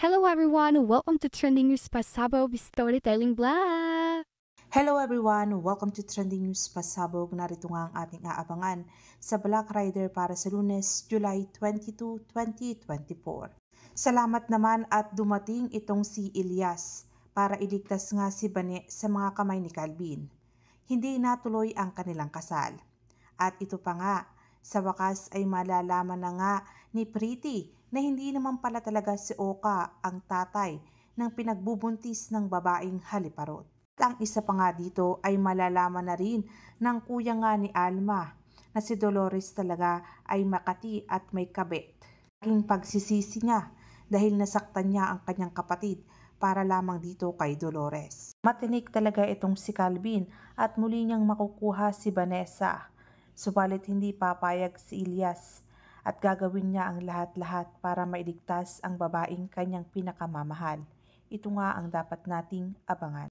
Hello everyone, welcome to Trending News Pasabog Storytelling Blog! Hello everyone, welcome to Trending News Pasabog. Narito nga ang ating aabangan sa Black Rider para sa lunes, July 22, 2024. Salamat naman at dumating itong si Elias para iligtas nga si Bane sa mga kamay ni Calvin. Hindi natuloy ang kanilang kasal. At ito pa nga, sa wakas ay malalaman na nga ni Pretty na hindi naman pala talaga si Oka ang tatay ng pinagbubuntis ng babaeng haliparot. At ang isa pa nga dito ay malalaman na rin ng kuya nga ni Alma na si Dolores talaga ay makati at may kabit. Aking pagsisisi niya dahil nasaktan niya ang kanyang kapatid para lamang dito kay Dolores. Matinik talaga itong si Calvin at muli niyang makukuha si Vanessa Subalit hindi papayag si Elias at gagawin niya ang lahat-lahat para mailigtas ang babaeng kanyang pinakamamahal. Ito nga ang dapat nating abangan.